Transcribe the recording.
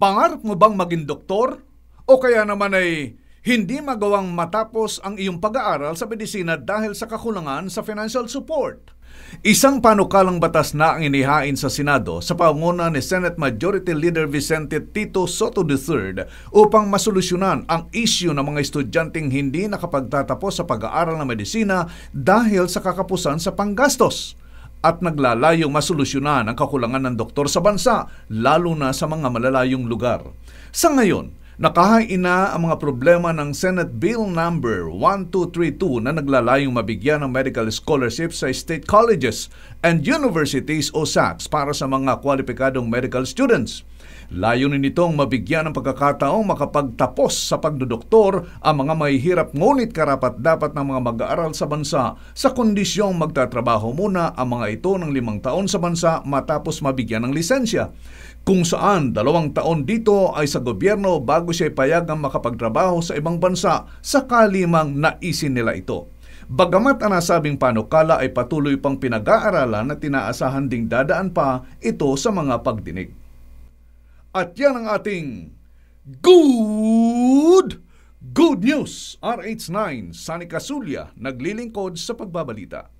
Pangarap mo bang maging doktor? O kaya naman ay hindi magawang matapos ang iyong pag-aaral sa medisina dahil sa kakulangan sa financial support? Isang panukalang batas na ang inihain sa Senado sa panguna ni Senate Majority Leader Vicente Tito Soto III upang masolusyunan ang isyu ng mga estudyanteng hindi nakapagtatapos sa pag-aaral ng medisina dahil sa kakapusan sa panggastos at naglalayong masolusyonan ang kakulangan ng doktor sa bansa, lalo na sa mga malalayong lugar. Sa ngayon, nakahain na ang mga problema ng Senate Bill Number 1232 na naglalayong mabigyan ng medical scholarship sa state colleges and universities o SACs para sa mga kwalipikadong medical students – Layunin nitong mabigyan ng pagkakataong makapagtapos sa pagdodoktor ang mga mahihirap ngunit karapat dapat ng mga mag-aaral sa bansa sa kondisyong magtatrabaho muna ang mga ito ng limang taon sa bansa matapos mabigyan ng lisensya. Kung saan dalawang taon dito ay sa gobyerno bago siya payagang makapagtrabaho sa ibang bansa sakali mang naisin nila ito. Bagamat ang nasabing panukala ay patuloy pang pinag-aaralan at tinaasahan ding dadaan pa ito sa mga pagdinig. At yan ang ating Good Good News! RH9, Sani Casulla, naglilingkod sa pagbabalita.